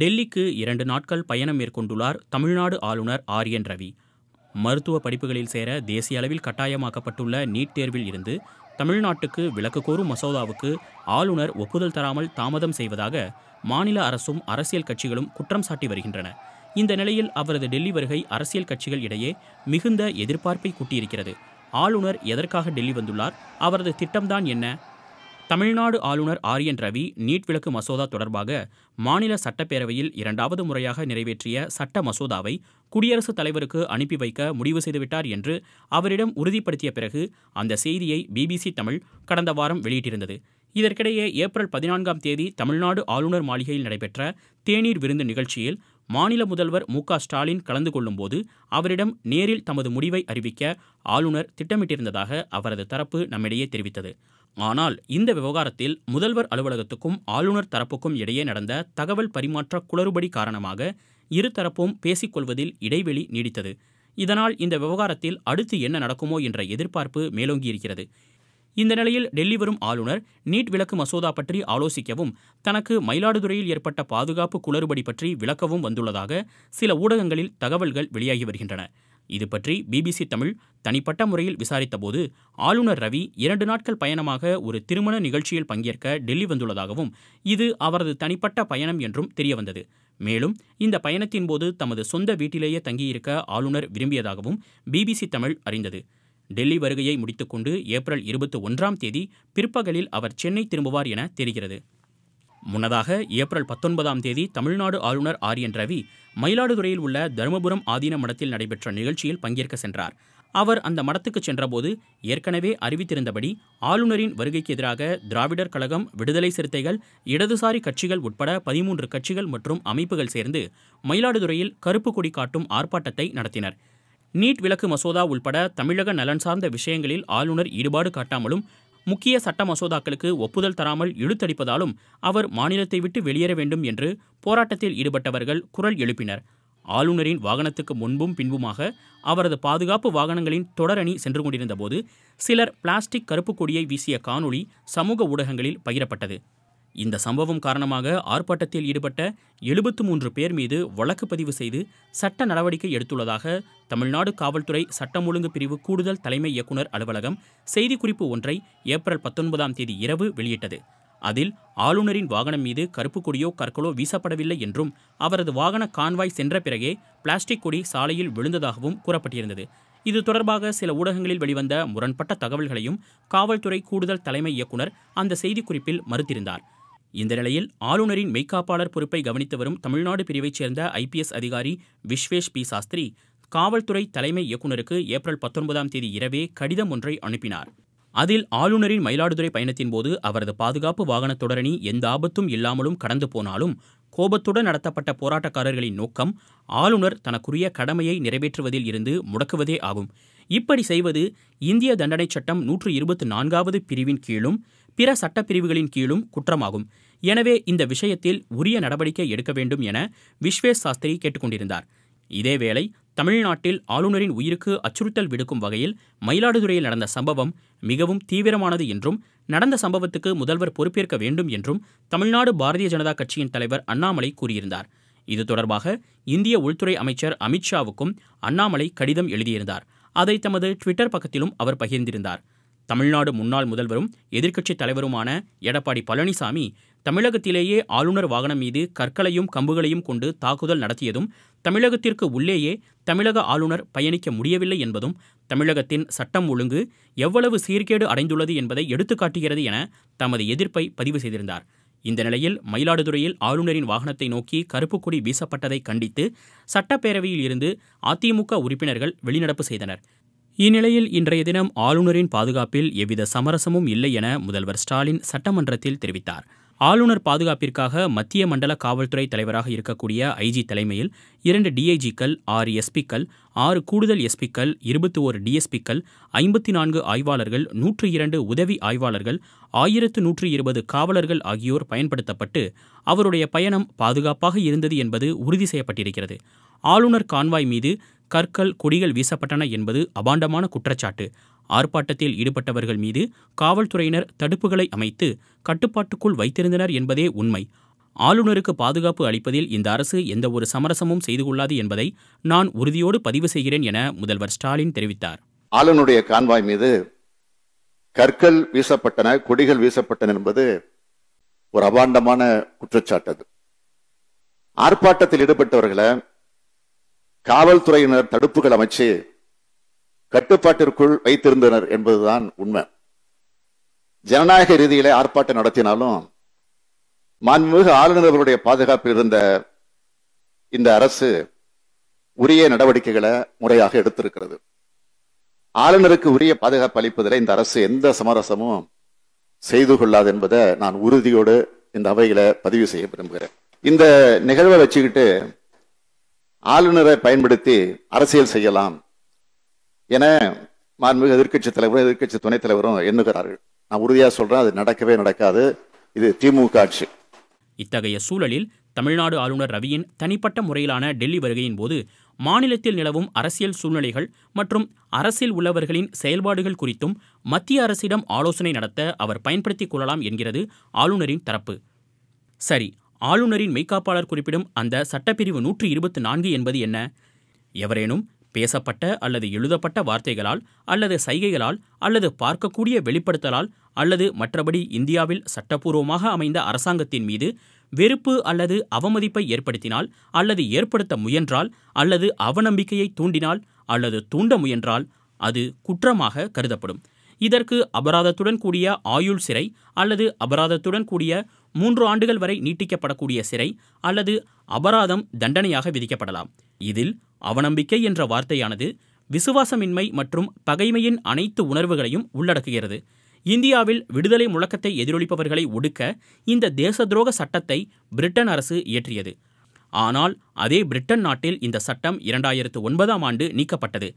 டெல்லிக்கு இரண்டு நாட்கள் பயணம் மேற்கொண்டுள்ளார் தமிழ்நாடு ஆளுநர் ஆர் என் ரவி மருத்துவ படிப்புகளில் சேர தேசிய அளவில் கட்டாயமாக்கப்பட்டுள்ள நீட் தேர்வில் இருந்து தமிழ்நாட்டுக்கு விலக்கு கோரும் மசோதாவுக்கு ஆளுநர் ஒப்புதல் தராமல் தாமதம் செய்வதாக மாநில அரசும் அரசியல் கட்சிகளும் குற்றம் சாட்டி வருகின்றன இந்த நிலையில் அவரது டெல்லி வருகை அரசியல் கட்சிகள் இடையே மிகுந்த எதிர்பார்ப்பை கூட்டியிருக்கிறது ஆளுநர் எதற்காக டெல்லி வந்துள்ளார் அவரது திட்டம்தான் என்ன தமிழ்நாடு ஆளுநர் ஆர் என் ரவி நீட் விளக்கு மசோதா தொடர்பாக மாநில சட்டப்பேரவையில் இரண்டாவது முறையாக நிறைவேற்றிய சட்ட மசோதாவை குடியரசுத் தலைவருக்கு அனுப்பி வைக்க முடிவு செய்துவிட்டார் என்று அவரிடம் உறுதிப்படுத்திய பிறகு அந்த செய்தியை பிபிசி தமிழ் கடந்த வாரம் வெளியிட்டிருந்தது இதற்கிடையே ஏப்ரல் பதினான்காம் தேதி தமிழ்நாடு ஆளுநர் மாளிகையில் நடைபெற்ற தேநீர் விருந்து நிகழ்ச்சியில் மாநில முதல்வர் மு ஸ்டாலின் கலந்து கொள்ளும்போது அவரிடம் நேரில் தமது முடிவை அறிவிக்க ஆளுநர் திட்டமிட்டிருந்ததாக அவரது தரப்பு நம்மிடையே தெரிவித்தது ஆனால் இந்த விவகாரத்தில் முதல்வர் அலுவலகத்துக்கும் ஆளுநர் தரப்புக்கும் இடையே நடந்த தகவல் பரிமாற்ற குளறுபடி காரணமாக இருதரப்பும் பேசிக்கொள்வதில் இடைவெளி நீடித்தது இதனால் இந்த விவகாரத்தில் அடுத்து என்ன நடக்குமோ என்ற எதிர்பார்ப்பு மேலோங்கியிருக்கிறது இந்த நிலையில் டெல்லி வரும் ஆளுநர் நீட் விலக்கு மசோதா பற்றி ஆலோசிக்கவும் தனக்கு மயிலாடுதுறையில் ஏற்பட்ட பாதுகாப்பு குளறுபடி பற்றி விளக்கவும் வந்துள்ளதாக சில ஊடகங்களில் தகவல்கள் வெளியாகி வருகின்றன இது பற்றி பிபிசி தமிழ் தனிப்பட்ட முறையில் விசாரித்தபோது ஆளுநர் ரவி இரண்டு நாட்கள் பயணமாக ஒரு திருமண நிகழ்ச்சியில் பங்கேற்க டெல்லி வந்துள்ளதாகவும் இது அவரது தனிப்பட்ட பயணம் என்றும் தெரியவந்தது மேலும் இந்த பயணத்தின் போது தமது சொந்த வீட்டிலேயே தங்கியிருக்க ஆளுநர் விரும்பியதாகவும் பிபிசி தமிழ் அறிந்தது டெல்லி வருகையை முடித்துக்கொண்டு ஏப்ரல் இருபத்தி ஒன்றாம் தேதி பிற்பகலில் அவர் சென்னை திரும்புவார் என தெரிகிறது முன்னதாக ஏப்ரல் பத்தொன்பதாம் தேதி தமிழ்நாடு ஆளுநர் ஆர் என் ரவி மயிலாடுதுறையில் உள்ள தருமபுரம் ஆதீன மடத்தில் நடைபெற்ற நிகழ்ச்சியில் பங்கேற்க சென்றார் அவர் அந்த மடத்துக்கு சென்றபோது ஏற்கனவே அறிவித்திருந்தபடி ஆளுநரின் வருகைக்கு எதிராக திராவிடர் கழகம் விடுதலை சிறுத்தைகள் இடதுசாரி கட்சிகள் உட்பட பதிமூன்று கட்சிகள் மற்றும் அமைப்புகள் சேர்ந்து மயிலாடுதுறையில் கருப்பு கொடி காட்டும் ஆர்ப்பாட்டத்தை நடத்தினர் நீட் விலக்கு மசோதா உள்பட தமிழக நலன் சார்ந்த விஷயங்களில் ஆளுநர் ஈடுபாடு காட்டாமலும் முக்கிய சட்ட மசோதாக்களுக்கு ஒப்புதல் தராமல் இழுத்தடிப்பதாலும் அவர் மாநிலத்தை விட்டு வெளியேற வேண்டும் என்று போராட்டத்தில் ஈடுபட்டவர்கள் குரல் எழுப்பினர் ஆளுநரின் வாகனத்துக்கு முன்பும் பின்புமாக அவரது பாதுகாப்பு வாகனங்களின் தொடரணி சென்று கொண்டிருந்தபோது சிலர் பிளாஸ்டிக் கருப்பு கொடியை வீசிய காணொளி சமூக ஊடகங்களில் பகிரப்பட்டது இந்த சம்பவம் காரணமாக ஆர்ப்பாட்டத்தில் ஈடுபட்ட எழுபத்து மூன்று பேர் மீது வழக்கு பதிவு செய்து சட்ட நடவடிக்கை எடுத்துள்ளதாக தமிழ்நாடு காவல்துறை சட்டம் ஒழுங்கு பிரிவு கூடுதல் தலைமை இயக்குநர் அலுவலகம் செய்திக்குறிப்பு ஒன்றை ஏப்ரல் பத்தொன்பதாம் தேதி இரவு வெளியிட்டது அதில் ஆளுநரின் வாகனம் மீது கருப்பு கொடியோ கற்களோ வீசப்படவில்லை என்றும் அவரது வாகன கான்வாய் சென்ற பிறகே பிளாஸ்டிக் கொடி சாலையில் விழுந்ததாகவும் கூறப்பட்டிருந்தது இது தொடர்பாக சில ஊடகங்களில் வெளிவந்த முரண்பட்ட தகவல்களையும் காவல்துறை கூடுதல் தலைமை இயக்குநர் அந்த செய்திக்குறிப்பில் மறுத்திருந்தார் இந்த நிலையில் ஆளுநரின் மெய்காப்பாளர் பொறுப்பை கவனித்து வரும் தமிழ்நாடு பிரிவைச் சேர்ந்த ஐபிஎஸ் அதிகாரி விஸ்வேஷ் பி சாஸ்திரி காவல்துறை தலைமை இயக்குநருக்கு ஏப்ரல் பத்தொன்பதாம் தேதி இரவே கடிதம் ஒன்றை அனுப்பினார் அதில் ஆளுநரின் மயிலாடுதுறை பயணத்தின் போது அவரது பாதுகாப்பு வாகன தொடரணி எந்த ஆபத்தும் இல்லாமலும் கடந்து போனாலும் கோபத்துடன் நடத்தப்பட்ட போராட்டக்காரர்களின் நோக்கம் ஆளுநர் தனக்குரிய கடமையை நிறைவேற்றுவதில் இருந்து முடக்குவதே ஆகும் இப்படி செய்வது இந்திய தண்டனை சட்டம் நூற்று இருபத்தி நான்காவது பிரிவின் கீழும் பிற சட்டப்பிரிவுகளின் கீழும் குற்றமாகும் எனவே இந்த விஷயத்தில் உரிய நடவடிக்கை எடுக்க வேண்டும் என விஸ்வே சாஸ்திரி கேட்டுக்கொண்டிருந்தார் இதேவேளை தமிழ்நாட்டில் ஆளுநரின் உயிருக்கு அச்சுறுத்தல் விடுக்கும் வகையில் மயிலாடுதுறையில் நடந்த சம்பவம் மிகவும் தீவிரமானது என்றும் நடந்த சம்பவத்துக்கு முதல்வர் பொறுப்பேற்க வேண்டும் என்றும் தமிழ்நாடு பாரதிய ஜனதா கட்சியின் தலைவர் அண்ணாமலை கூறியிருந்தார் இது தொடர்பாக இந்திய உள்துறை அமைச்சர் அமித்ஷாவுக்கும் அண்ணாமலை கடிதம் எழுதியிருந்தார் அதை தமது ட்விட்டர் பக்கத்திலும் அவர் பகிர்ந்திருந்தார் தமிழ்நாடு முன்னாள் முதல்வரும் எதிர்க்கட்சித் தலைவருமான எடப்பாடி பழனிசாமி தமிழகத்திலேயே ஆளுநர் வாகனம் மீது கற்களையும் கம்புகளையும் கொண்டு தாக்குதல் நடத்தியதும் தமிழகத்திற்கு உள்ளேயே தமிழக ஆளுநர் பயணிக்க முடியவில்லை என்பதும் தமிழகத்தின் சட்டம் ஒழுங்கு எவ்வளவு சீர்கேடு அடைந்துள்ளது என்பதை எடுத்துக்காட்டுகிறது என தமது எதிர்ப்பை பதிவு செய்திருந்தார் இந்த நிலையில் மயிலாடுதுறையில் ஆளுநரின் வாகனத்தை நோக்கி கருப்புக்கொடி வீசப்பட்டதை கண்டித்து சட்டப்பேரவையில் இருந்து அதிமுக உறுப்பினர்கள் வெளிநடப்பு செய்தனர் இந்நிலையில் இன்றைய தினம் ஆளுநரின் பாதுகாப்பில் எவ்வித சமரசமும் இல்லை என முதல்வர் ஸ்டாலின் சட்டமன்றத்தில் தெரிவித்தார் ஆளுநர் பாதுகாப்பிற்காக மத்திய மண்டல காவல்துறை தலைவராக இருக்கக்கூடிய ஐஜி தலைமையில் இரண்டு டிஐஜிக்கள் ஆறு எஸ்பிக்கள் ஆறு கூடுதல் எஸ்பிக்கள் இருபத்தி ஓரு டிஎஸ்பிக்கள் ஐம்பத்தி நான்கு ஆய்வாளர்கள் நூற்று இரண்டு உதவி ஆய்வாளர்கள் ஆயிரத்து நூற்று இருபது காவலர்கள் ஆகியோர் பயன்படுத்தப்பட்டு அவருடைய பயணம் பாதுகாப்பாக இருந்தது என்பது உறுதி செய்யப்பட்டிருக்கிறது ஆளுநர் கான்வாய் மீது கற்கள் கொடிகள் வீசப்பட்டன என்பது அபாண்டமான குற்றச்சாட்டு ஆர்ப்பாட்டத்தில் ஈடுபட்டவர்கள் மீது காவல்துறையினர் தடுப்புகளை அமைத்து கட்டுப்பாட்டுக்குள் வைத்திருந்தனர் என்பதே உண்மை ஆளுநருக்கு பாதுகாப்பு அளிப்பதில் இந்த அரசு எந்த ஒரு சமரசமும் செய்து கொள்ளாது என்பதை நான் உறுதியோடு பதிவு செய்கிறேன் என முதல்வர் ஸ்டாலின் தெரிவித்தார் ஆளுநருடைய கான்வாய் மீது கற்கள் வீசப்பட்டன கொடிகள் வீசப்பட்டன என்பது ஒரு அபாண்டமான குற்றச்சாட்டு ஆர்ப்பாட்டத்தில் ஈடுபட்டவர்களை காவல்துறையினர் தடுப்புகள் அமைச்சு கட்டுப்பாட்டிற்குள் வைத்திருந்தனர் என்பதுதான் உண்மை ஜனநாயக ரீதியிலே ஆர்ப்பாட்டம் நடத்தினாலும் மாண்புமிகு ஆளுநர்களுடைய பாதுகாப்பில் இருந்த இந்த அரசு உரிய நடவடிக்கைகளை முறையாக எடுத்திருக்கிறது ஆளுநருக்கு உரிய பாதுகாப்பு அளிப்பதில் இந்த அரசு எந்த சமரசமும் செய்து கொள்ளாது என்பதை நான் உறுதியோடு இந்த அவையில பதிவு செய்ய விரும்புகிறேன் இந்த நிகழ்வை வச்சுக்கிட்டு ஆளுநரை பயன்படுத்தி அரசியல் செய்யலாம் என மாண்புமிகு எதிர்கட்சி தலைவரும் எதிர்கட்சி துணைத் தலைவரும் எண்ணுகிறார்கள் நான் உறுதியாக சொல்றேன் அது நடக்கவே நடக்காது இது திமுக ஆட்சி இத்தகைய சூழலில் தமிழ்நாடு ஆளுநர் ரவியின் தனிப்பட்ட முறையிலான டெல்லி வருகையின் போது மாநிலத்தில் நிலவும் அரசியல் சூழ்நிலைகள் மற்றும் அரசில் உள்ளவர்களின் செயல்பாடுகள் குறித்தும் மத்திய அரசிடம் ஆலோசனை நடத்த அவர் பயன்படுத்திக் கொள்ளலாம் என்கிறது ஆளுநரின் தரப்பு சரி ஆளுநரின் மெய்காப்பாளர் குறிப்பிடும் அந்த சட்டப்பிரிவு நூற்றி இருபத்தி நான்கு என்பது என்ன எவரேனும் பேசப்பட்ட அல்லது எழுதப்பட்ட வார்த்தைகளால் அல்லது சைகைகளால் அல்லது பார்க்கக்கூடிய வெளிப்படுத்தலால் அல்லது மற்றபடி இந்தியாவில் சட்டப்பூர்வமாக அமைந்த அரசாங்கத்தின் மீது வெறுப்பு அல்லது அவமதிப்பை ஏற்படுத்தினால் அல்லது ஏற்படுத்த முயன்றால் அல்லது அவநம்பிக்கையை தூண்டினால் அல்லது தூண்ட முயன்றால் அது குற்றமாக கருதப்படும் இதற்கு அபராதத்துடன் கூடிய ஆயுள் சிறை அல்லது அபராதத்துடன் கூடிய மூன்று ஆண்டுகள் வரை நீட்டிக்கப்படக்கூடிய சிறை அல்லது அபராதம் தண்டனையாக விதிக்கப்படலாம் இதில் அவநம்பிக்கை என்ற வார்த்தையானது விசுவாசமின்மை மற்றும் பகைமையின் அனைத்து உணர்வுகளையும் உள்ளடக்குகிறது இந்தியாவில் விடுதலை முழக்கத்தை எதிரொலிப்பவர்களை ஒடுக்க இந்த தேச துரோக சட்டத்தை பிரிட்டன் அரசு இயற்றியது ஆனால் அதே பிரிட்டன் நாட்டில் இந்த சட்டம் இரண்டாயிரத்து ஒன்பதாம் ஆண்டு நீக்கப்பட்டது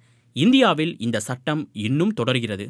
இந்தியாவில் இந்த சட்டம் இன்னும் தொடர்கிறது